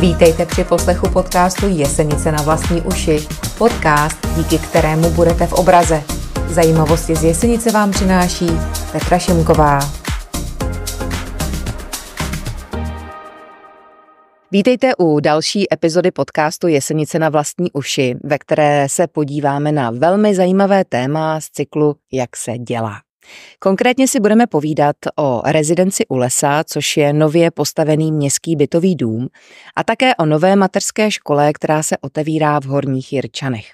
Vítejte při poslechu podcastu Jesenice na vlastní uši. Podcast, díky kterému budete v obraze. Zajímavosti z Jesenice vám přináší Petra Šimková. Vítejte u další epizody podcastu Jesenice na vlastní uši, ve které se podíváme na velmi zajímavé téma z cyklu Jak se dělá. Konkrétně si budeme povídat o rezidenci u lesa, což je nově postavený městský bytový dům, a také o nové materské škole, která se otevírá v Horních Jirčanech.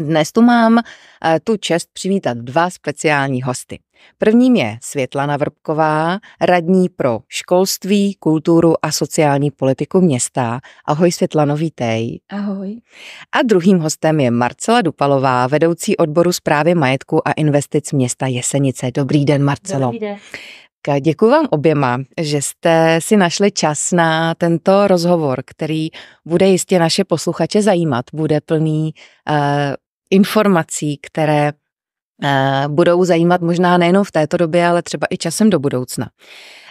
Dnes tu mám eh, tu čest přivítat dva speciální hosty. Prvním je Světlana Vrbková, radní pro školství, kulturu a sociální politiku města. Ahoj Světlano, vítej. Ahoj. A druhým hostem je Marcela Dupalová, vedoucí odboru zprávy majetku a investic města Jesenice. Dobrý den, Marcelo. Dobrý den. Děkuji vám oběma, že jste si našli čas na tento rozhovor, který bude jistě naše posluchače zajímat. Bude plný eh, informací, které eh, budou zajímat možná nejenom v této době, ale třeba i časem do budoucna.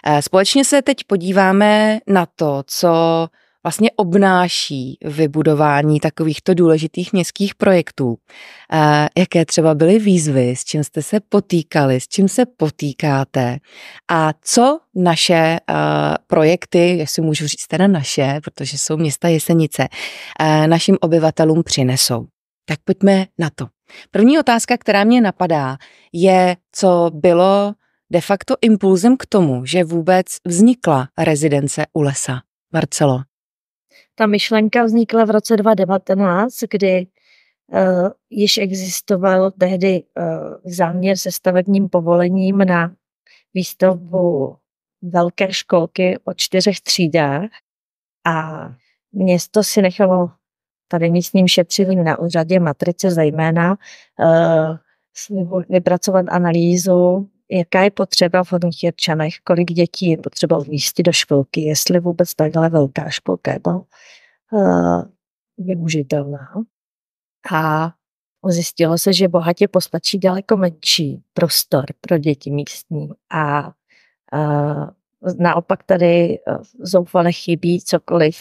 Eh, společně se teď podíváme na to, co vlastně obnáší vybudování takovýchto důležitých městských projektů. Eh, jaké třeba byly výzvy, s čím jste se potýkali, s čím se potýkáte a co naše projekty, jestli můžu říct teda naše, protože jsou města Jesenice, našim obyvatelům přinesou. Tak pojďme na to. První otázka, která mě napadá, je, co bylo de facto impulzem k tomu, že vůbec vznikla rezidence u lesa. Marcelo. Ta myšlenka vznikla v roce 2019, kdy uh, již existoval tehdy uh, záměr se stavebním povolením na výstavbu velké školky o čtyřech třídách a město si nechalo Tady místním šetřením na úřadě matrice zejména eh, vypracovat analýzu, jaká je potřeba v hodných jedčanech, kolik dětí je potřeba umístit do školky, jestli vůbec takhle velká školka je no, eh, využitelná. A zjistilo se, že bohatě postačí daleko menší prostor pro děti místní a, a eh, naopak tady zoufale chybí cokoliv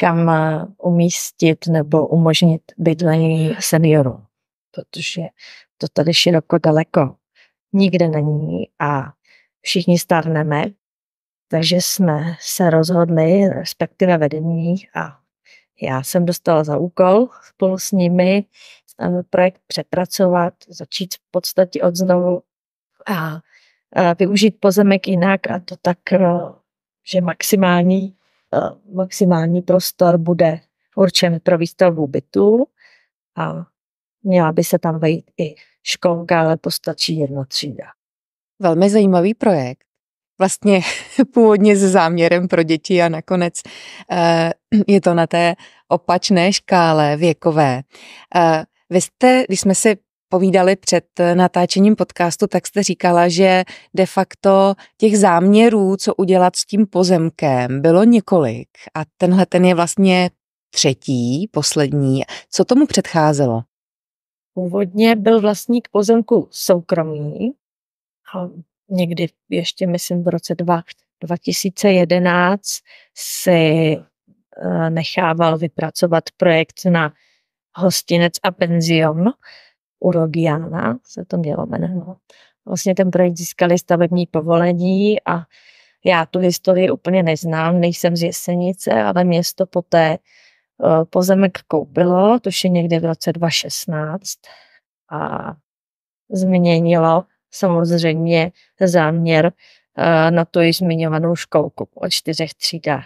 kam eh, umístit nebo umožnit bydlení seniorů, protože to tady široko daleko nikde není a všichni starneme, takže jsme se rozhodli, respektive vedení a já jsem dostala za úkol spolu s nimi projekt přepracovat, začít v podstatě od znovu a eh, využít pozemek jinak a to tak, eh, že maximální maximální prostor bude určen pro výstavbu bytů a měla by se tam vejít i školka, ale postačí jedna třída. Velmi zajímavý projekt. Vlastně původně s záměrem pro děti a nakonec eh, je to na té opačné škále věkové. Eh, vy jste, když jsme si povídali před eh, natáčením podcastu, tak jste říkala, že de facto těch záměrů, co udělat s tím pozemkem, bylo několik a tenhle ten je vlastně třetí, poslední. Co tomu předcházelo? Původně byl vlastník pozemku soukromý, a někdy ještě, myslím, v roce 2011 si eh, nechával vypracovat projekt na hostinec a penzion, Urogiana, se to mělo jmenovat. Vlastně ten projekt získali stavební povolení a já tu historii úplně neznám, nejsem z Jesenice, ale město poté eh, pozemek koupilo, to je někde v roce 2016 a změnilo samozřejmě záměr eh, na tu již zmiňovanou školku o čtyřech třídách,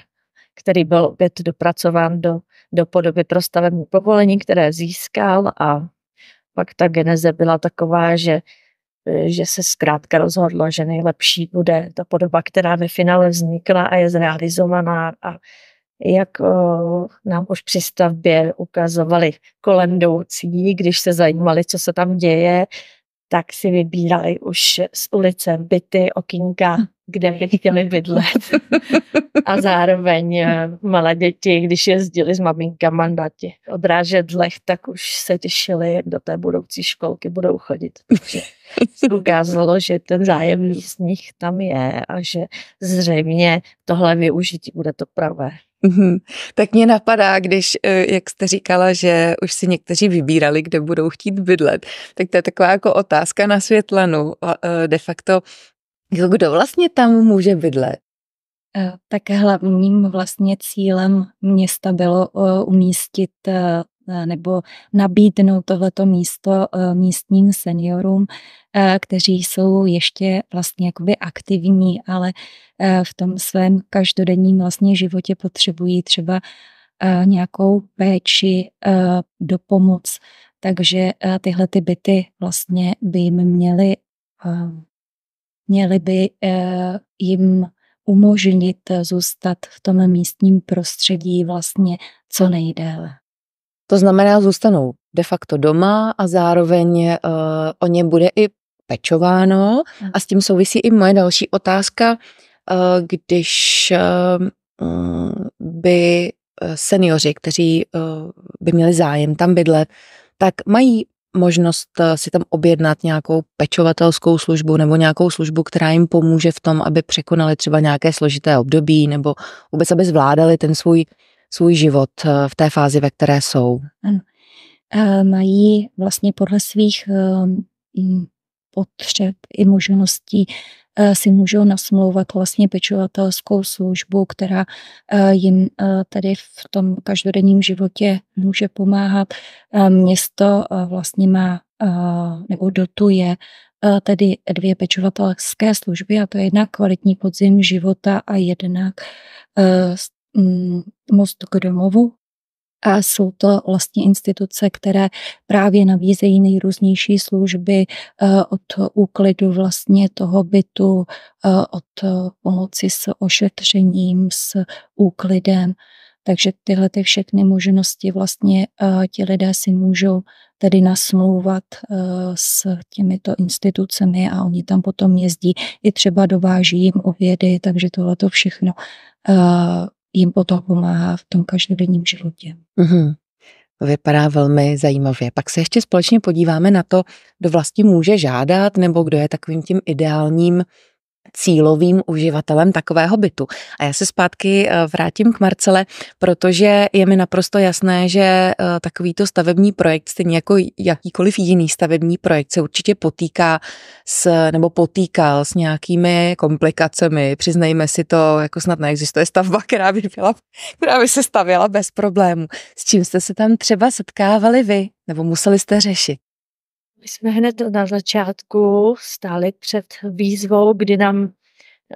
který byl opět dopracován do, do podoby pro stavební povolení, které získal a pak ta geneze byla taková, že, e, že se zkrátka rozhodlo, že nejlepší bude ta podoba, která ve finále vznikla a je zrealizovaná a jak o, e, nám už při stavbě ukazovali kolem jdoucí, když se zajímali, co se tam děje, tak si vybírali už z ulice byty, okýnka hm kde by chtěli bydlet. A zároveň eh, malé děti, když jezdili s maminkama na těch odrážet leh tak už se těšili, jak do té budoucí školky budou chodit. Takže se ukázalo, že ten zájem z nich tam je a že zřejmě tohle využití bude to pravé. Mm-hmm. Tak mě napadá, když, eh, jak jste říkala, že už si někteří vybírali, kde budou chtít bydlet, tak to je taková jako otázka na světlanu. Eh, de facto kdo vlastně tam může bydlet? Eh, tak hlavním vlastně cílem města bylo eh, umístit eh, nebo nabídnout tohleto místo místním seniorům, kteří jsou ještě vlastně jakoby aktivní, ale v tom svém každodenním vlastně životě potřebují třeba nějakou péči, do pomoc. Takže tyhle ty byty vlastně by jim měly měli by eh, jim umožnit zůstat v tom místním prostředí vlastně co nejdéle. To znamená, zůstanou de facto doma a zároveň uh, o ně bude i pečováno. Hmm. A s tím souvisí i moje další otázka, uh, když uh, by seniori, kteří uh, by měli zájem tam bydlet, tak mají možnost eh, si tam objednat nějakou pečovatelskou službu nebo nějakou službu, která jim pomůže v tom, aby překonali třeba nějaké složité období nebo vůbec, aby zvládali ten svůj, svůj život eh, v té fázi, ve které jsou. Ano. Eh, mají vlastně podle svých potřeb i možností Eh, si můžou nasmlouvat vlastně pečovatelskou službu, která eh, jim eh, tady v tom každodenním životě může pomáhat. Město vlastně má nebo dotuje tedy dvě pečovatelské služby a to je jednak kvalitní podzim života a jednak mm, most k domovu, a jsou to vlastně instituce, které právě nabízejí nejrůznější služby eh, od úklidu vlastně toho bytu, eh, od pomoci s ošetřením, s úklidem. Takže tyhle ty všechny možnosti vlastně eh, ti lidé si můžou tedy nasmlouvat s těmito institucemi a oni tam potom jezdí i třeba dováží jim ovědy, takže tohle to všechno jim potom pomáhá v tom každodenním životě. Mm-hmm. Vypadá velmi zajímavě. Pak se ještě společně podíváme na to, kdo vlastně může žádat, nebo kdo je takovým tím ideálním cílovým uživatelem takového bytu. A já se zpátky eh, vrátím k Marcele, protože je mi naprosto jasné, že eh, takovýto stavební projekt, stejně jako jakýkoliv jiný stavební projekt, se určitě potýká s, nebo potýkal s nějakými komplikacemi. Přiznejme si to, jako snad neexistuje stavba, která by, byla, která by se stavěla bez problémů. S čím jste se tam třeba setkávali vy, nebo museli jste řešit? My jsme hned na začátku stáli před výzvou, kdy nám,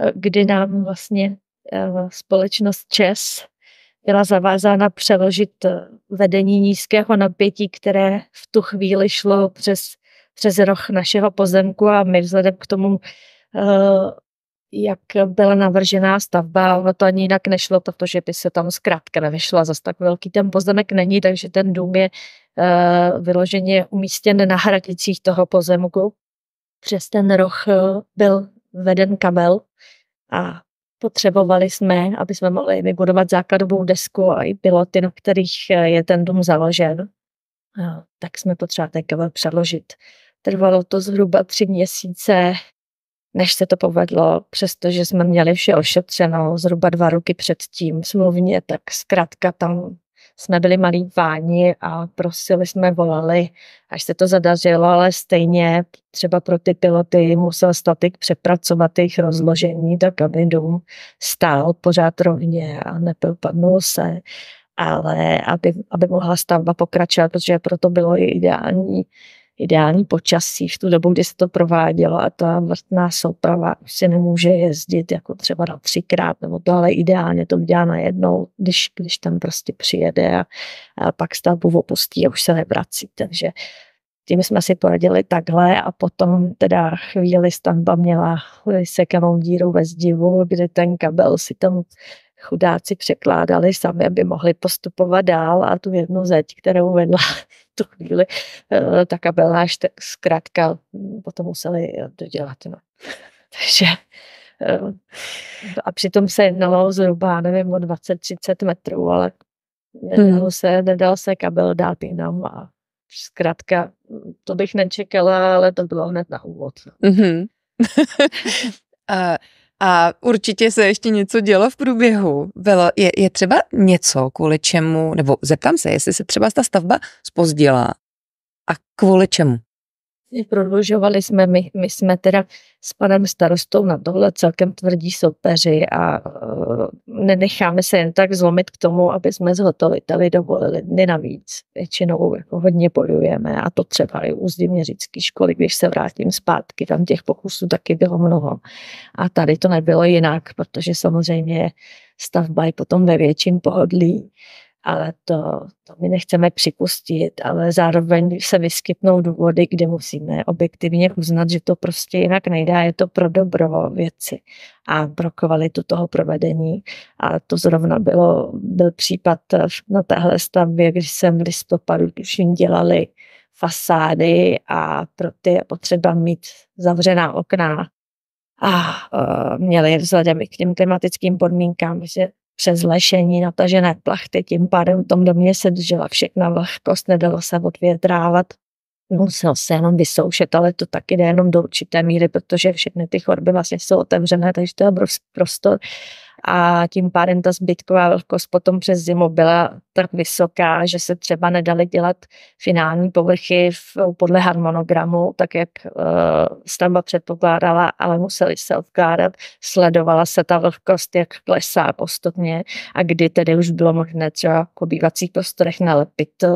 eh, kdy nám vlastně eh, společnost ČES byla zavázána přeložit eh, vedení nízkého napětí, které v tu chvíli šlo přes, přes roh našeho pozemku a my vzhledem k tomu jak byla navržená stavba, ono to ani jinak nešlo, protože by se tam zkrátka nevyšla. zase tak velký ten pozemek není, takže ten dům je uh, vyloženě umístěn na hradicích toho pozemku. Přes ten roh eh, byl veden kabel a potřebovali jsme, aby jsme mohli vybudovat základovou desku a i piloty, na kterých eh, je ten dům založen, tak jsme potřebovali ten kabel přeložit. Trvalo to zhruba tři měsíce než se to povedlo, přestože jsme měli vše ošetřeno zhruba dva roky předtím smluvně, tak zkrátka tam jsme byli malí váni a prosili jsme, volali, až se to zadařilo, ale stejně třeba pro ty piloty musel statik přepracovat jejich rozložení, tak aby dům stál pořád rovně a nepropadnul se, ale aby, aby mohla stavba pokračovat, protože proto bylo i ideální ideální počasí v tu dobu, kdy se to provádělo a ta vrtná souprava už se nemůže jezdit jako třeba na třikrát nebo to, ale ideálně to udělá jednou, když, když tam prostě přijede a, a pak stavbu opustí a už se nevrací. Takže tím jsme si poradili takhle a potom teda chvíli stavba měla sekanou díru ve zdivu, kde ten kabel si tam chudáci překládali sami, aby mohli postupovat dál a tu jednu zeď, kterou vedla tu chvíli, eh, ta tak zkrátka hm, potom museli dodělat. No. Takže eh, a přitom se jednalo zhruba, nevím, o 20-30 metrů, ale nedal hmm. se, nedal se kabel dát jinam a zkrátka to bych nečekala, ale to bylo hned na úvod. Mm-hmm. No. a eh, a určitě se ještě něco dělo v průběhu. Bylo, je, je třeba něco, kvůli čemu, nebo zeptám se, jestli se třeba ta stavba spozdila a kvůli čemu? prodlužovali jsme, my, my jsme teda s panem starostou na tohle celkem tvrdí soupeři a uh, nenecháme se jen tak zlomit k tomu, aby jsme zhotoviteli dovolili dny navíc. Většinou jako hodně bojujeme a to třeba i u zdiměřické školy, když se vrátím zpátky, tam těch pokusů taky bylo mnoho. A tady to nebylo jinak, protože samozřejmě stavba je potom ve větším pohodlí ale to, to my nechceme připustit, ale zároveň se vyskytnou důvody, kde musíme objektivně uznat, že to prostě jinak nejde je to pro dobro věci a pro kvalitu toho provedení. A to zrovna bylo, byl případ eh, na téhle stavbě, když jsem v listopadu, když jim dělali fasády a pro ty je potřeba mít zavřená okna, a uh, měli vzhledem k těm klimatickým podmínkám, že přes lešení natažené plachty, tím pádem v tom domě se držela všechna vlhkost, nedalo se odvětrávat. Musel se jenom vysoušet, ale to taky jde jenom do určité míry, protože všechny ty chorby vlastně jsou otevřené, takže to je obrovský prostor a tím pádem ta zbytková vlhkost potom přes zimu byla tak vysoká, že se třeba nedaly dělat finální povrchy v, podle harmonogramu, tak jak e, stavba předpokládala, ale museli se odkládat. Sledovala se ta vlhkost, jak klesá postupně a kdy tedy už bylo možné třeba v obývacích prostorech nalepit e,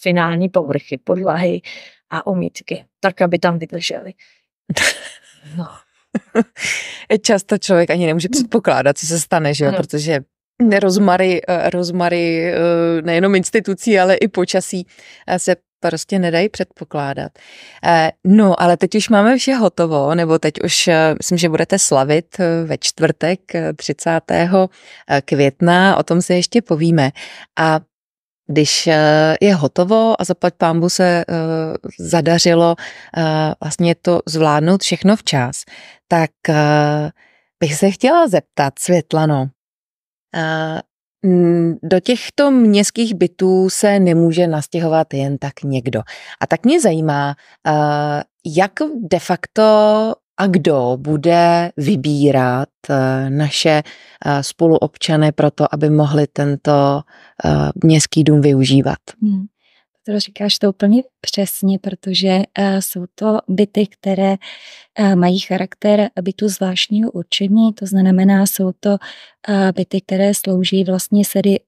finální povrchy, podlahy a omítky, tak aby tam vydrželi. no. často člověk ani nemůže hmm. předpokládat, co se stane, že jo, protože eh, rozmary, rozmary eh, nejenom institucí, ale i počasí eh, se prostě nedají předpokládat. No, ale teď už máme vše hotovo, nebo teď už myslím, že budete slavit ve čtvrtek 30. května, o tom se ještě povíme. A když eh, je hotovo a zaplať pámbu se eh, zadařilo eh, vlastně to zvládnout všechno včas, tak bych se chtěla zeptat, Světlano, do těchto městských bytů se nemůže nastěhovat jen tak někdo. A tak mě zajímá, jak de facto a kdo bude vybírat eh, naše eh, spoluobčany pro to, aby mohli tento eh, městský dům využívat. Hmm to říkáš to úplně přesně, protože uh, jsou to byty, které uh, mají charakter bytu zvláštního určení, to znamená, jsou to uh, byty, které slouží vlastně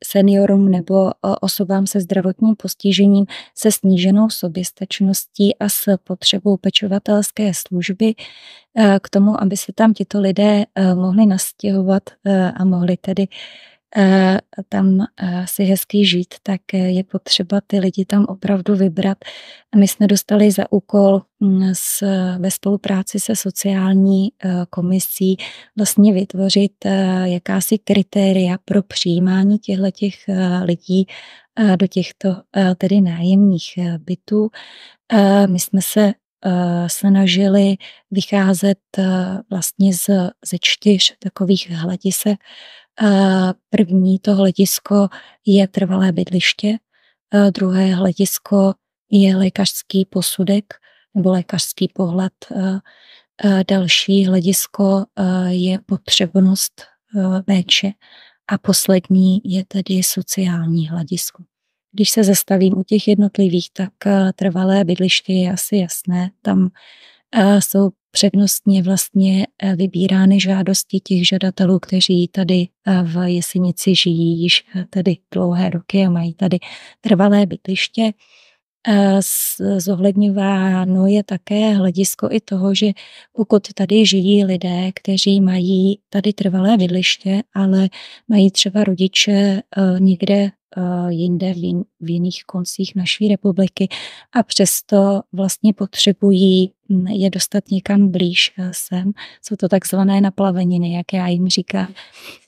seniorům nebo osobám se zdravotním postižením, se sníženou soběstačností a s potřebou pečovatelské služby k tomu, aby se tam tito lidé mohli nastěhovat a mohli tedy Eh, tam eh, si hezky žít, tak eh, je potřeba ty lidi tam opravdu vybrat. My jsme dostali za úkol mm, s, ve spolupráci se sociální komisí vlastně vytvořit jakási kritéria pro přijímání těchto těch lidí do těchto tedy nájemních bytů. My jsme se snažili vycházet vlastně z, ze čtyř takových hledisek První to hledisko je trvalé bydliště, druhé hledisko je lékařský posudek nebo lékařský pohled. Další hledisko je potřebnost péče a poslední je tedy sociální hledisko. Když se zastavím u těch jednotlivých, tak trvalé bydliště je asi jasné. Tam jsou přednostně vlastně eh, vybírány žádosti těch žadatelů, kteří tady eh, v Jesenici žijí již eh, tady dlouhé roky a mají tady trvalé bytliště. Zohledňováno je také hledisko i toho, že pokud tady žijí lidé, kteří mají tady trvalé bydliště, ale mají třeba rodiče někde Eh, jinde v, v jiných koncích naší republiky a přesto vlastně potřebují hm, je dostat někam blíž eh, sem. Jsou to takzvané naplaveniny, jak já jim říkám.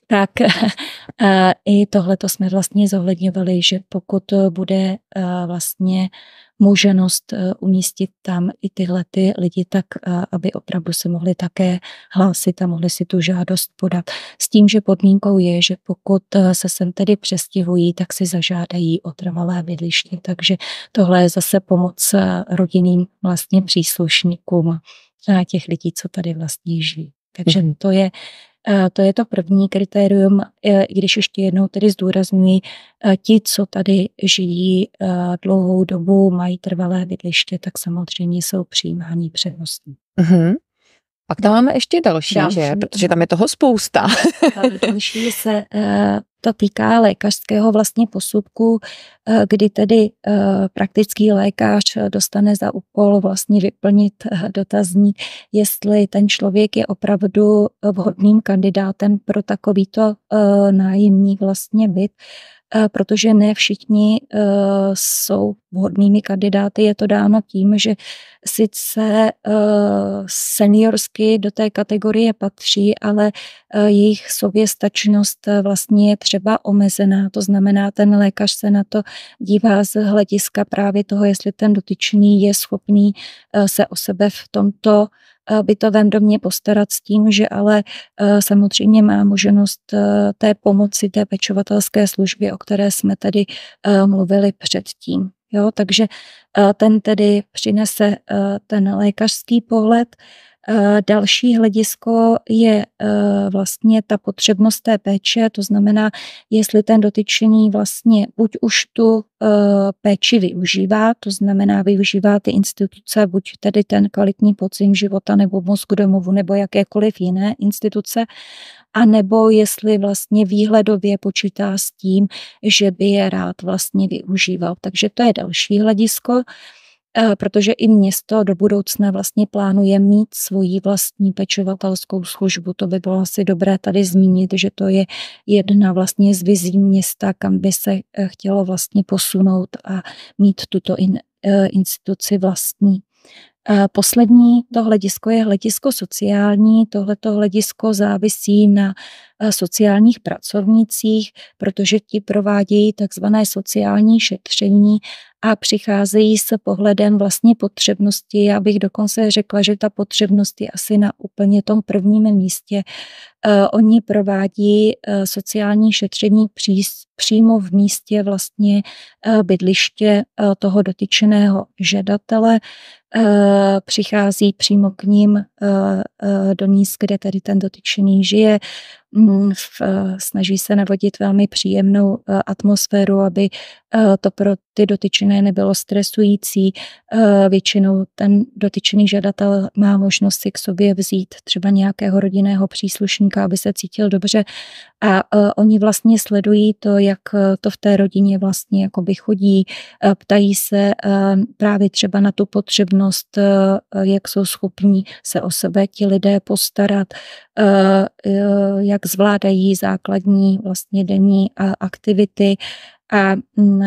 Tak eh, i tohle to jsme vlastně zohledňovali, že pokud bude vlastně možnost eh, umístit tam i tyhle ty lidi tak, eh, aby opravdu se mohli také hlásit a mohli si tu žádost podat. S tím, že podmínkou je, že pokud eh, se sem tedy přestěhují, tak si zažádají o trvalé bydliště. Takže tohle je zase pomoc rodinným vlastně příslušníkům těch lidí, co tady vlastně žijí. Takže mhm. to je to je to první kritérium, e, i když ještě jednou tedy zdůrazňuji, e, ti, co tady žijí e, dlouhou dobu, mají trvalé bydliště, tak samozřejmě jsou přijímání přednostní. Uh-huh. Mhm. Pak tam máme ještě další, další. že? Protože tam je toho spousta. další se eh, to týká lékařského vlastně posudku, eh, kdy tedy eh, praktický lékař dostane za úkol vlastně vyplnit dotazník, jestli ten člověk je opravdu vhodným kandidátem pro takovýto nájemní vlastně byt. Eh, protože ne všichni eh, jsou vhodnými kandidáty. Je to dáno tím, že sice eh, seniorsky do té kategorie patří, ale jejich soběstačnost vlastně je třeba omezená. To znamená, ten lékař se na to dívá z hlediska právě toho, jestli ten dotyčný je schopný se o sebe v tomto Eh, bytovém domě postarat s tím, že ale eh, samozřejmě má možnost eh, té pomoci, té pečovatelské služby, o které jsme tady mluvili předtím. Jo, takže ten tedy přinese ten lékařský pohled Eh, další hledisko je eh, vlastně ta potřebnost té péče, to znamená, jestli ten dotyčený vlastně buď už tu eh, péči využívá, to znamená využívá ty instituce, buď tedy ten kvalitní pocit života nebo mozku domovu nebo jakékoliv jiné instituce, a nebo jestli vlastně výhledově počítá s tím, že by je rád vlastně využíval. Takže to je další hledisko. Eh, protože i město do budoucna vlastně plánuje mít svoji vlastní pečovatelskou službu. To by bylo asi dobré tady zmínit, že to je jedna vlastně z vizí města, kam by se eh, chtělo vlastně posunout a mít tuto in, eh, instituci vlastní. Poslední to hledisko je hledisko sociální. Tohleto hledisko závisí na Eh, sociálních pracovnicích, protože ti provádějí takzvané sociální šetření a přicházejí s pohledem vlastně potřebnosti. Já bych dokonce řekla, že ta potřebnost je asi na úplně tom prvním místě. Eh, oni provádí eh, sociální šetření přímo v místě vlastně bydliště toho dotyčeného žadatele. Přichází přímo k ním do míst, kde tady ten dotyčený žije, Eh, snaží se navodit velmi příjemnou eh, atmosféru, aby Eh, to pro ty dotyčené nebylo stresující. Eh, většinou ten dotyčený žadatel má možnost si k sobě vzít třeba nějakého rodinného příslušníka, aby se cítil dobře. A eh, oni vlastně sledují to, jak to v té rodině vlastně jakoby chodí, ptají se právě třeba na tu potřebnost, jak jsou schopní se o sebe ti lidé postarat, jak zvládají základní vlastně denní aktivity, a mm,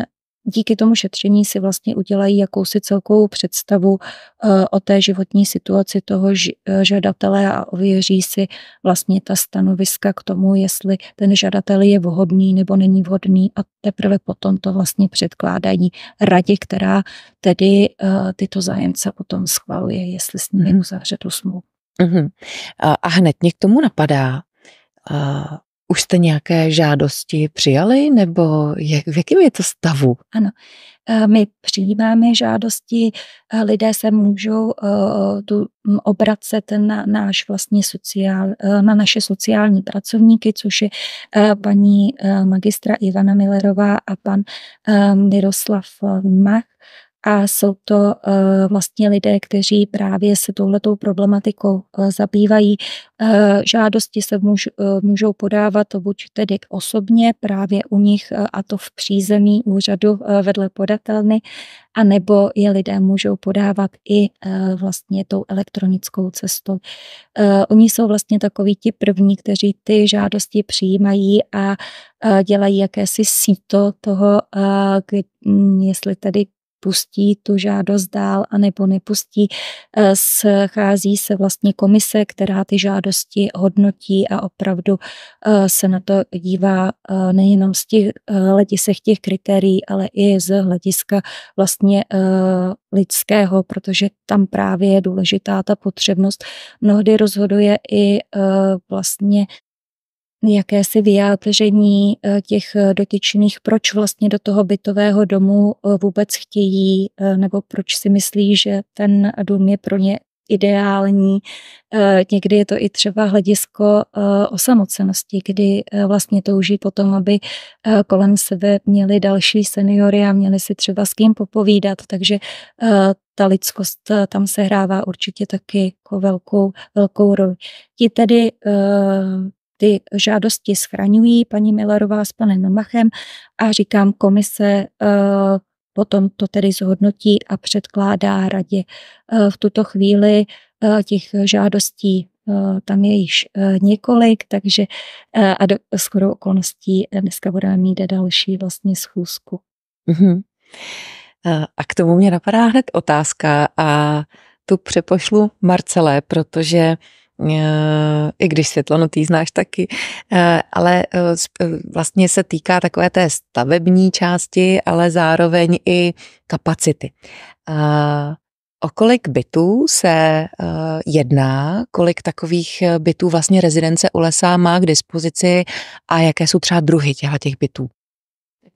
díky tomu šetření si vlastně udělají jakousi celkovou představu e, o té životní situaci toho e, žadatele a ověří si vlastně ta stanoviska k tomu, jestli ten žadatel je vhodný nebo není vhodný a teprve potom to vlastně předkládají radě, která tedy e, tyto zájemce potom schvaluje, jestli s nimi mhm. uzavře tu smlouvu. Uh-huh. A hned mě k tomu napadá, uh už jste nějaké žádosti přijali nebo jak, v jakém je to stavu? Ano, eh, my přijímáme žádosti, eh, lidé se můžou eh, tu hm, obracet na, náš vlastně sociál, na naše sociální pracovníky, což je paní magistra Ivana Millerová a pan Miroslav Mach, a jsou to eh, vlastně lidé, kteří právě se touhletou problematikou eh, zabývají. Eh, žádosti se můžou podávat buď tedy osobně právě u nich a to v přízemí úřadu vedle podatelny, anebo je lidé můžou podávat i vlastně tou elektronickou cestou. Oni jsou vlastně takoví ti první, kteří ty žádosti přijímají a dělají jakési síto toho, mm, jestli tedy pustí tu žádost dál a nebo nepustí. E, schází se vlastně komise, která ty žádosti hodnotí a opravdu e, se na to dívá e, nejenom z těch hledisek těch kritérií, ale i z hlediska vlastně lidského, protože tam právě je důležitá ta potřebnost. Mnohdy rozhoduje i vlastně jakési vyjádření eh, těch eh, dotyčných, proč vlastně do toho bytového domu eh, vůbec chtějí, nebo proč si myslí, že ten dům je pro ně ideální. Někdy je to i třeba hledisko osamocenosti, kdy vlastně touží po tom, aby kolem sebe měli další seniory a měli si třeba s kým popovídat, takže ta lidskost tam se hrává určitě taky jako velkou, velkou roli. Ti tedy ty žádosti schraňují paní Millerová s panem Machem a říkám, komise eh, potom to tedy zhodnotí a předkládá radě. Eh, v tuto chvíli eh, těch žádostí tam je již několik, takže a do, skoro okolností dneska budeme mít další vlastně schůzku. Mm-hmm. A k tomu mě napadá hned otázka a tu přepošlu Marcelé, protože Eh, i když ty znáš taky, eh, ale eh, vlastně se týká takové té stavební části, ale zároveň i kapacity. O kolik bytů se jedná, kolik takových bytů vlastně rezidence u lesa má k dispozici a jaké jsou třeba druhy těch bytů?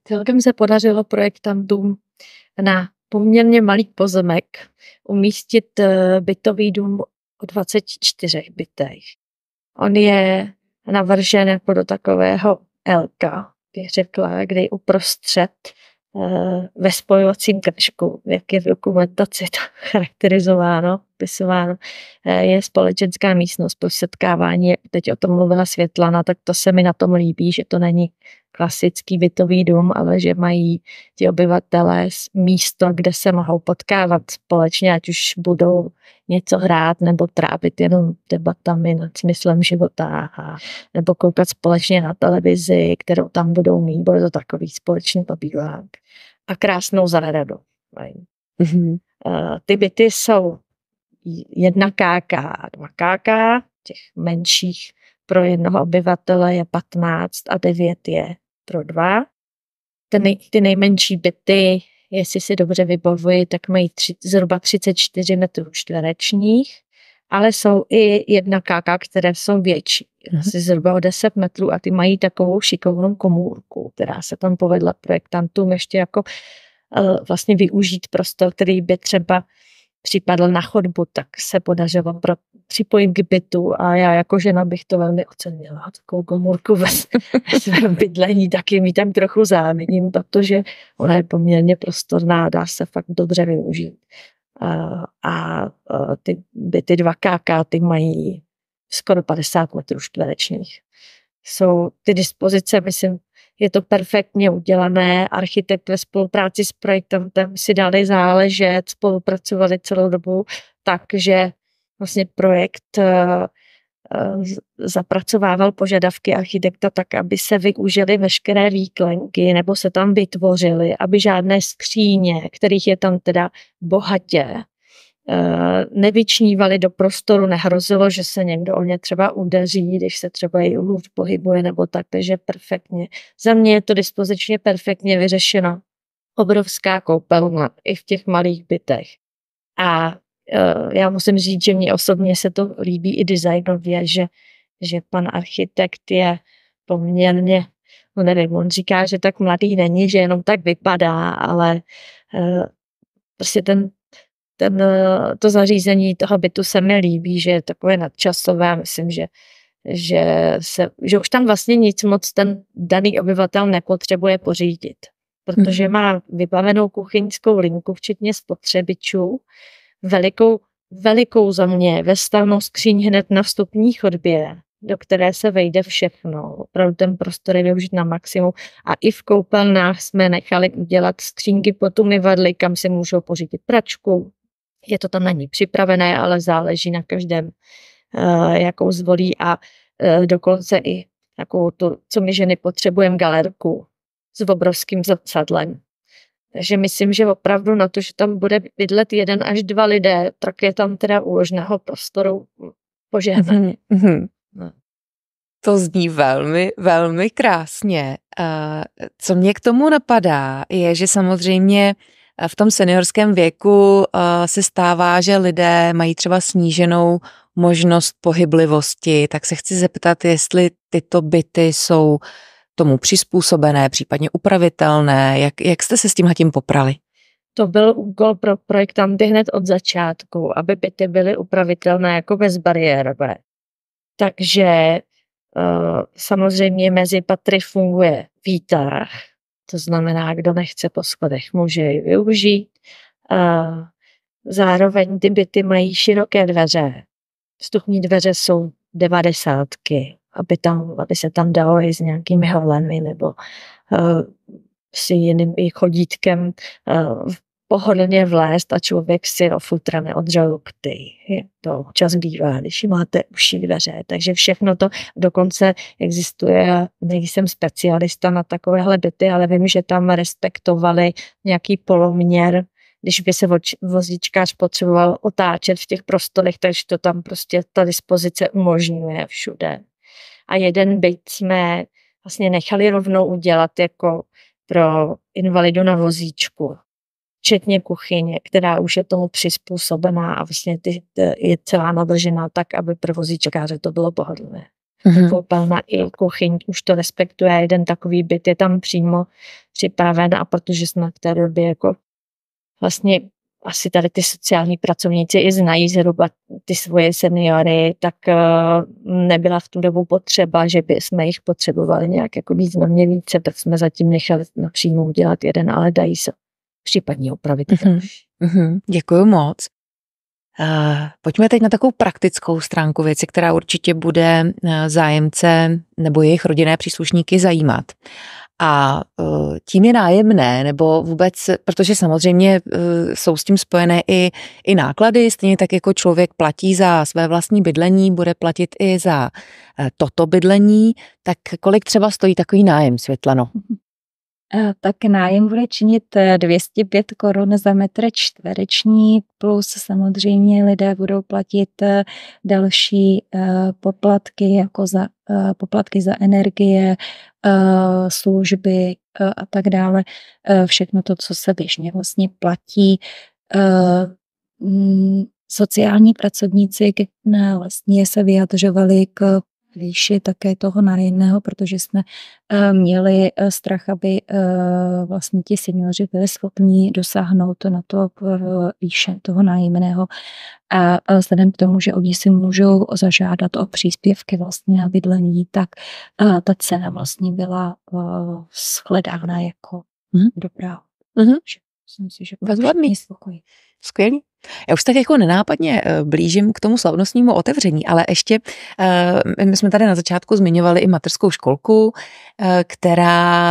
Celkem se podařilo tam dům na poměrně malý pozemek umístit bytový dům o 24 bytech. On je navržen jako do takového Elka, bych řekla, kde je uprostřed eh, ve spojovacím kršku, jak je v dokumentaci to charakterizováno, pisováno, eh, je společenská místnost pro setkávání. teď o tom mluvila Světlana, tak to se mi na tom líbí, že to není klasický bytový dům, ale že mají ti obyvatelé místo, kde se mohou potkávat společně, ať už budou něco hrát nebo trávit jenom debatami nad smyslem života a, nebo koukat společně na televizi, kterou tam budou mít, bude to takový společný pobílák a krásnou zahradu Mm-hmm. Uh, ty byty jsou jedna KK a dva KK, těch menších pro jednoho obyvatele je 15 a 9 je pro dva. ty nej, ty nejmenší byty, jestli si dobře vybavuji, tak mají tři, zhruba 34 metrů čtverečních, ale jsou i jedna KK, které jsou větší, mm-hmm. asi zhruba o 10 metrů a ty mají takovou šikovnou komůrku, která se tam povedla projektantům ještě jako eh, vlastně využít prostor, který by třeba připadl na chodbu, tak se podařilo pro, připojit k bytu a já jako žena bych to velmi ocenila. Takovou komůrku ve svém bydlení taky mi tam trochu záměním, protože ona je poměrně prostorná dá se fakt dobře využít. A, a ty byty dva KK ty mají skoro 50 metrů čtverečních. Jsou ty dispozice, myslím, je to perfektně udělané. Architekt ve spolupráci s projektantem si dali záležet, spolupracovali celou dobu, takže vlastně projekt eh, eh, zapracovával požadavky architekta tak, aby se využily veškeré výklenky nebo se tam vytvořily, aby žádné skříně, kterých je tam teda bohatě, Eh, nevyčnívali do prostoru, nehrozilo, že se někdo o ně třeba udeří, když se třeba její hůř pohybuje nebo tak, takže perfektně. Za mě je to dispozičně perfektně vyřešeno. Obrovská koupelna i v těch malých bytech. A eh, já musím říct, že mně osobně se to líbí i designově, že, že pan architekt je poměrně, no nevím, on říká, že tak mladý není, že jenom tak vypadá, ale eh, prostě ten ten, eh, to zařízení toho bytu se mi líbí, že je takové nadčasové, myslím, že že, se, že už tam vlastně nic moc ten daný obyvatel nepotřebuje pořídit, protože mhm. má vybavenou kuchyňskou linku, včetně spotřebičů, velikou, velikou za mě, vestavnou skříň hned na vstupní chodbě, do které se vejde všechno. Opravdu ten prostor je využit na maximum. A i v koupelnách jsme nechali udělat skřínky pod umyvadly, kam si můžou pořídit pračku, je to tam na ní připravené, ale záleží na každém, eh, jakou zvolí a eh, dokonce i takovou tu, co my ženy potřebujeme, galerku s obrovským zrcadlem. Takže myslím, že opravdu na to, že tam bude bydlet jeden až dva lidé, tak je tam teda úložného prostoru požehnaný. Mm-hmm. To zní velmi, velmi krásně. Eh, co mě k tomu napadá, je, že samozřejmě Eh, v tom seniorském věku eh, se stává, že lidé mají třeba sníženou možnost pohyblivosti, tak se chci zeptat, jestli tyto byty jsou tomu přizpůsobené, případně upravitelné, jak, jak jste se s tímhle tím poprali? To byl úkol pro projektanty hned od začátku, aby byty byly upravitelné jako bezbariérové. Takže eh, samozřejmě mezi patry funguje výtah, to znamená, kdo nechce po schodech, může ji využít. Zároveň ty byty mají široké dveře. Vstupní dveře jsou devadesátky, aby, tam, aby se tam dalo i s nějakými holemi nebo eh, s jiným chodítkem uh, pohodlně vlézt a člověk si do futra neodřel ty. To čas bývá, když máte uši dveře. Takže všechno to dokonce existuje. Nejsem specialista na takovéhle byty, ale vím, že tam respektovali nějaký poloměr když by se vozíčkář potřeboval otáčet v těch prostorech, takže to tam prostě ta dispozice umožňuje všude. A jeden byt jsme vlastně nechali rovnou udělat jako pro invalidu na vozíčku včetně kuchyně, která už je tomu přizpůsobená a vlastně ty, je celá nadržená tak, aby pro vozíčkáře to bylo pohodlné. Mm-hmm. Koupelna jako i kuchyň už to respektuje. Jeden takový byt je tam přímo připraven a protože jsme v té době jako vlastně asi tady ty sociální pracovníci i znají zhruba ty svoje seniory, tak uh, nebyla v tu dobu potřeba, že by jsme jich potřebovali nějak jako významně více, tak jsme zatím nechali napřímo udělat jeden, ale dají se případního opravit. Mm-hmm. Mm-hmm. Děkuji moc. Uh, pojďme teď na takovou praktickou stránku věci, která určitě bude eh, zájemce nebo jejich rodinné příslušníky zajímat. A uh, tím je nájemné, nebo vůbec, protože samozřejmě uh, jsou s tím spojené i, i náklady, stejně tak jako člověk platí za své vlastní bydlení, bude platit i za uh, toto bydlení, tak kolik třeba stojí takový nájem, Světlano? Mm-hmm. Eh, tak nájem bude činit 205 eh, korun za metr čtvereční, plus samozřejmě lidé budou platit eh, další poplatky, jako za poplatky za energie, služby a tak dále. Všechno to, co se běžně vlastně platí. Mm, sociální pracovníci vlastně se vyjadřovali k výši také toho nájemného, protože jsme eh, měli eh, strach, aby eh, vlastně ti seniori byli schopni dosáhnout na to výše toho nájemného. A vzhledem k tomu, že oni si můžou zažádat o příspěvky vlastně na bydlení, tak ta cena vlastně byla shledána jako hmm? dobrá. Mm-hmm. Myslím si, že velmi spokojí. Skvělý. Já už tak jako nenápadně eh, blížím k tomu slavnostnímu otevření, ale ještě eh, my jsme tady na začátku zmiňovali i materskou školku, eh, která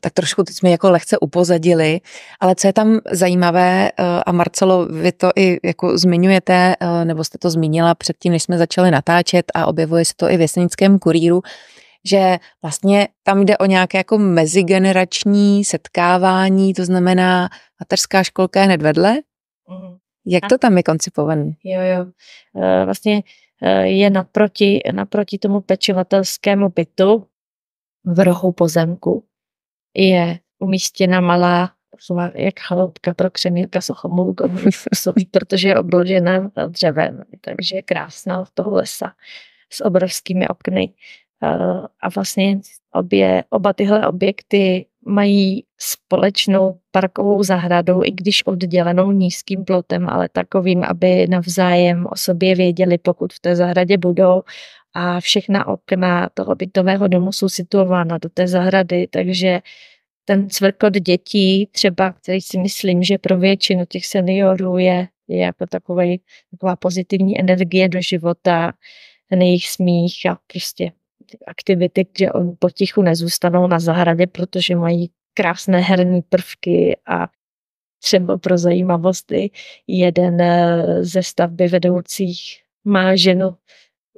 tak trošku teď jsme jako lehce upozadili, ale co je tam zajímavé a Marcelo, vy to i jako zmiňujete, nebo jste to zmínila předtím, než jsme začali natáčet a objevuje se to i v Jesenickém kurýru, že vlastně tam jde o nějaké jako mezigenerační setkávání, to znamená mateřská školka je hned vedle, Mhm. Jak to tam je koncipované? Jo, jo. Eh, vlastně eh, je naproti, naproti tomu pečovatelskému bytu v rohu pozemku je umístěna malá jak chaloupka pro křemírka sochomůlko, protože je obložena dřevem, takže je krásná z toho lesa s obrovskými okny. Eh, a vlastně Obě, oba tyhle objekty mají společnou parkovou zahradu, i když oddělenou nízkým plotem, ale takovým, aby navzájem o sobě věděli, pokud v té zahradě budou. A všechna okna toho bytového domu jsou situována do té zahrady, takže ten cvrkot dětí, třeba, který si myslím, že pro většinu těch seniorů je, je jako takový, taková pozitivní energie do života, ten jejich smích a prostě aktivity, kde oni potichu nezůstanou na zahradě, protože mají krásné herní prvky a třeba pro zajímavosti jeden eh, ze stavby vedoucích má ženu,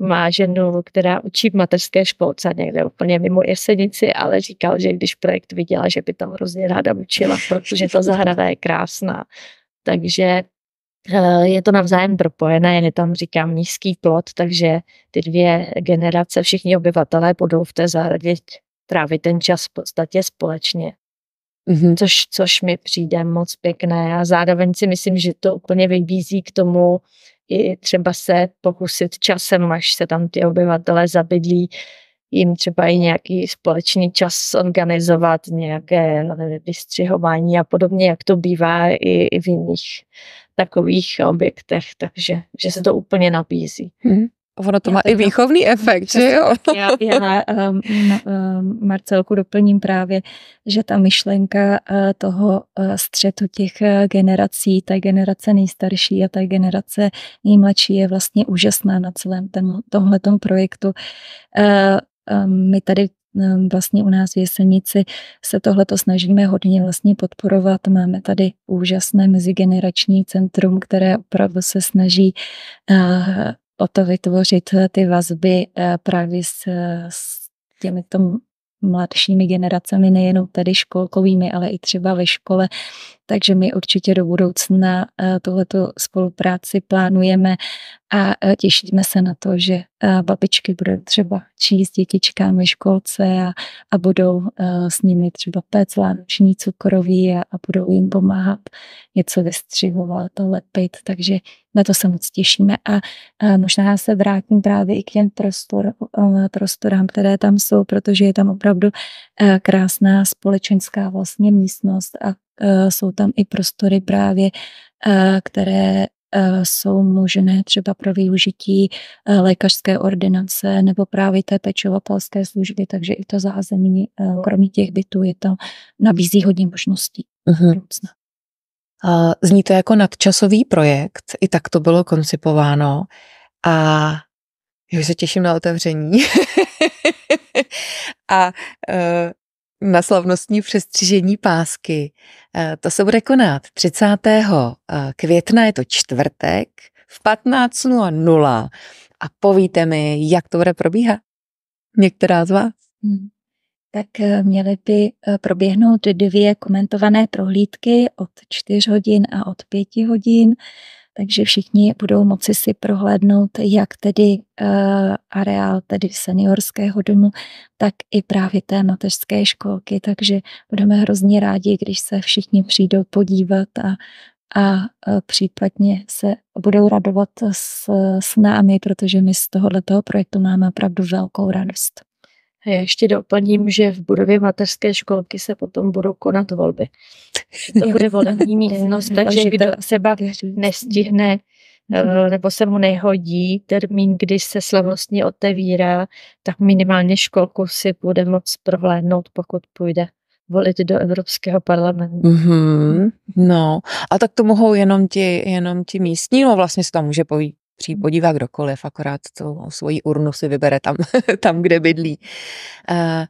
má ženu, která učí v mateřské školce někde úplně mimo jesenici, ale říkal, že když projekt viděla, že by tam hrozně ráda učila, protože ta zahrada je krásná. Takže Eh, je to navzájem propojené, je tam, říkám, nízký plot, takže ty dvě generace, všichni obyvatelé budou v té zahradě trávit ten čas v podstatě společně. Mm-hmm. Což, což mi přijde moc pěkné a zároveň si myslím, že to úplně vybízí k tomu i třeba se pokusit časem, až se tam ty obyvatele zabydlí, jim třeba i nějaký společný čas organizovat, nějaké no vystřihování a podobně, jak to bývá i, i v jiných takových objektech, takže že se to úplně nabízí. hmm Ono to já má i výchovný to, efekt, že jo? Já, já um, um, Marcelku doplním právě, že ta myšlenka uh, toho uh, střetu těch uh, generací, ta generace nejstarší a ta generace nejmladší je vlastně úžasná na celém tomhletom projektu. Uh, Ehm, my tady ehm, vlastně u nás v Jesenici se tohleto snažíme hodně vlastně podporovat. Máme tady úžasné mezigenerační centrum, které opravdu se snaží eh, o to vytvořit eh, ty vazby eh, právě s, s těmi tom mladšími generacemi, nejenom tedy školkovými, ale i třeba ve škole takže my určitě do budoucna eh, tohleto spolupráci plánujeme a eh, těšíme se na to, že eh, babičky budou třeba číst dětičkám ve školce a, a budou s nimi třeba péct vánoční cukroví a, a budou jim pomáhat něco vystřihovat a lepit, takže na to se moc těšíme a, a možná se vrátím právě i k těm prostor, prostorám, které tam jsou, protože je tam opravdu krásná společenská vlastně místnost a Eh, jsou tam i prostory právě, eh, které eh, jsou možné třeba pro využití lékařské ordinace nebo právě té pečovatelské služby, takže i to zázemí, kromě těch bytů, je to nabízí hodně možností. Uh-huh. Zní to jako nadčasový projekt, i tak to bylo koncipováno a já se těším na otevření. a na slavnostní přestřižení pásky. Eh, to se bude konat 30. Eh, května, je to čtvrtek, v 15.00 a povíte mi, jak to bude probíhat. Některá z vás? Hmm. Tak eh, měly by proběhnout dvě komentované prohlídky od 4 hodin a od 5 hodin takže všichni budou moci si prohlédnout jak tedy eh, areál tedy seniorského domu, tak i právě té mateřské školky, takže budeme hrozně rádi, když se všichni přijdou podívat a a eh, případně se budou radovat s, s námi, protože my z tohoto projektu máme opravdu velkou radost. A já ještě doplním, že v budově mateřské školky se potom budou konat volby. To bude volební místnost, takže kdo seba nestihne eh, nebo se mu nehodí termín, kdy se slavnostně otevírá, tak minimálně školku si bude moc prohlédnout, pokud půjde volit do Evropského parlamentu. Mm-hmm. No, a tak to mohou jenom ti, jenom ti místní, no vlastně se tam může přijít podívá kdokoliv, akorát tu svoji urnu si vybere tam, tam kde bydlí. Uh,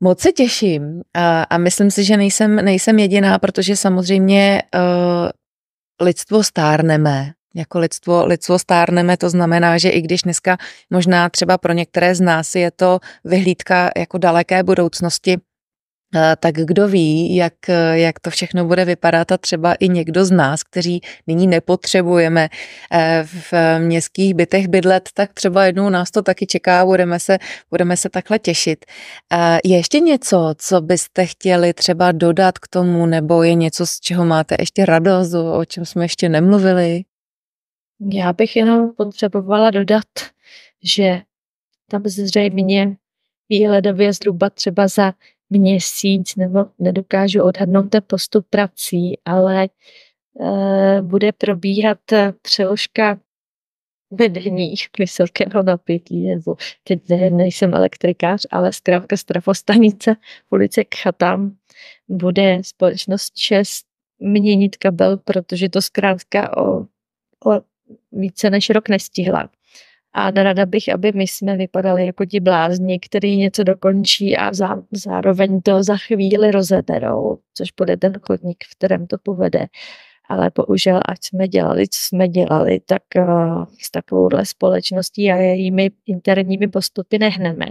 Moc se těším a, eh, a myslím si, že nejsem, nejsem jediná, protože samozřejmě uh, lidstvo stárneme. Jako lidstvo, lidstvo stárneme, to znamená, že i když dneska možná třeba pro některé z nás je to vyhlídka jako daleké budoucnosti, Eh, tak kdo ví, jak, eh, jak to všechno bude vypadat a třeba i někdo z nás, kteří nyní nepotřebujeme eh, v městských bytech bydlet, tak třeba jednou nás to taky čeká, budeme se, budeme se takhle těšit. Je ještě něco, co byste chtěli třeba dodat k tomu, nebo je něco, z čeho máte ještě radost, o čem jsme ještě nemluvili? Já bych jenom potřebovala dodat, že tam zřejmě výhledově zhruba třeba za měsíc, nebo nedokážu odhadnout ten postup prací, ale e, bude probíhat eh, přeložka vedení vysokého napětí, nebo teď ne, nejsem elektrikář, ale zkrátka z trafostanice ulice k chatám bude společnost čest měnit kabel, protože to zkrátka o, o více než rok nestihla a nerada bych, aby my jsme vypadali jako ti blázni, který něco dokončí a zá, zároveň to za chvíli rozeberou, což bude ten chodník, v kterém to povede. Ale bohužel, ať jsme dělali, co jsme dělali, tak uh, s takovouhle společností a jejími interními postupy nehneme.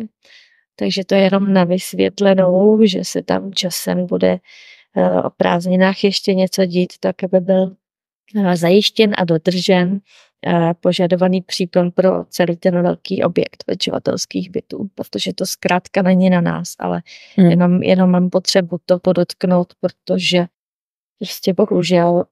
Takže to je jenom na vysvětlenou, že se tam časem bude uh, o prázdninách ještě něco dít, tak aby byl uh, zajištěn a dodržen Eh, požadovaný příkon pro celý ten velký objekt večovatelských bytů, protože to zkrátka není na nás, ale hmm. jenom, jenom mám potřebu to podotknout, protože prostě bohužel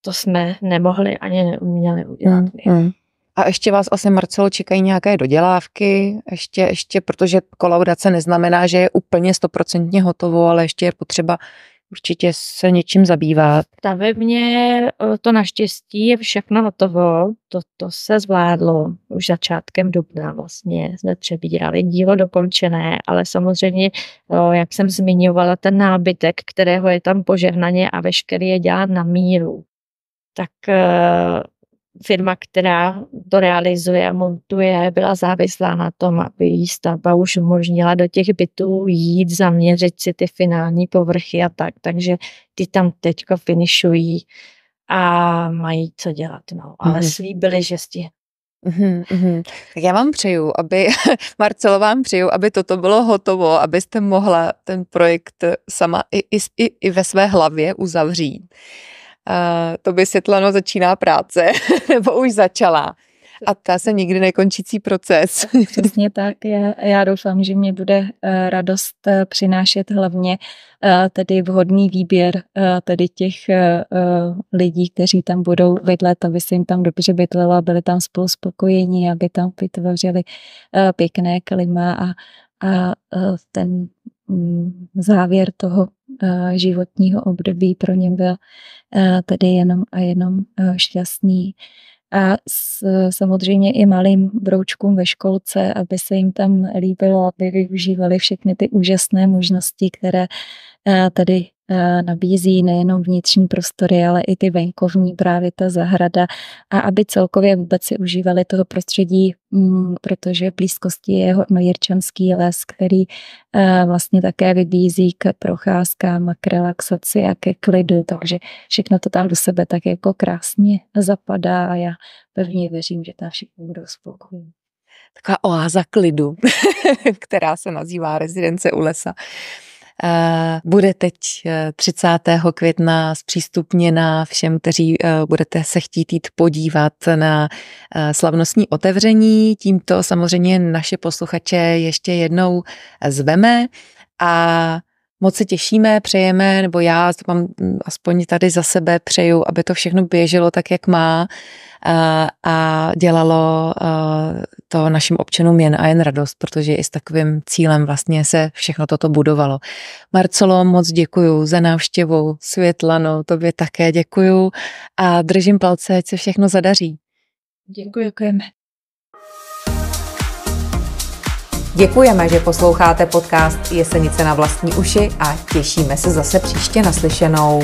to jsme nemohli ani neuměli udělat. Hmm. Hmm. A ještě vás asi, Marcelo, čekají nějaké dodělávky, ještě, ještě, protože kolaudace neznamená, že je úplně stoprocentně hotovo, ale ještě je potřeba určitě se něčím zabývat. Stavebně eh, to naštěstí je všechno hotovo, to, to se zvládlo už začátkem dubna vlastně, jsme přebírali dílo dokončené, ale samozřejmě, eh, jak jsem zmiňovala, ten nábytek, kterého je tam požehnaně a veškerý je dělán na míru, tak eh, firma, která to realizuje a montuje, byla závislá na tom, aby jí stavba už umožnila do těch bytů jít, zaměřit si ty finální povrchy a tak. Takže ty tam teďko finišují a mají co dělat. No. Ale mm-hmm. slíbili, že stihnou. Mm-hmm. Mhm. Tak já vám přeju, aby, Marcelo vám přeju, aby toto bylo hotovo, abyste mohla ten projekt sama i, i, i ve své hlavě uzavřít. Eh, to by světlano začíná práce, nebo už začala. A ta se nikdy nekončící proces. Přesně tak. Já, já doufám, že mě bude eh, radost eh, přinášet hlavně tedy vhodný výběr tedy těch lidí, kteří tam budou bydlet, aby se jim tam dobře bydlelo, byli tam spolu spokojení, aby tam vytvořili pěkné klima a, a ten Mm, závěr toho eh, životního období pro ně byl eh, tedy jenom a jenom eh, šťastný. A s, samozřejmě i malým broučkům ve školce, aby se jim tam líbilo, aby využívali všechny ty úžasné možnosti, které Eh, tady eh, nabízí nejenom vnitřní prostory, ale i ty venkovní, právě ta zahrada a aby celkově vůbec si užívali toho prostředí, mm, protože v blízkosti je hornojirčanský les, který eh, vlastně také vybízí k procházkám a k relaxaci a ke klidu, takže všechno to tam do sebe tak jako krásně zapadá a já pevně věřím, že tam všichni budou spokojení taková oáza klidu, která se nazývá rezidence u lesa. Eh, bude teď 30. Eh, května zpřístupněna všem, kteří eh, budete se chtít jít podívat na slavnostní otevření. Tímto samozřejmě naše posluchače ještě jednou zveme a Moc se těšíme, přejeme, nebo já mám mm, aspoň tady za sebe přeju, aby to všechno běželo tak, jak má a, a dělalo a to našim občanům jen a jen radost, protože i s takovým cílem vlastně se všechno toto budovalo. Marcelo, moc děkuju za návštěvu, Světlano, tobě také děkuju a držím palce, ať se všechno zadaří. Děkuji, děkujeme. Děkujeme, že posloucháte podcast Jesenice na vlastní uši a těšíme se zase příště naslyšenou.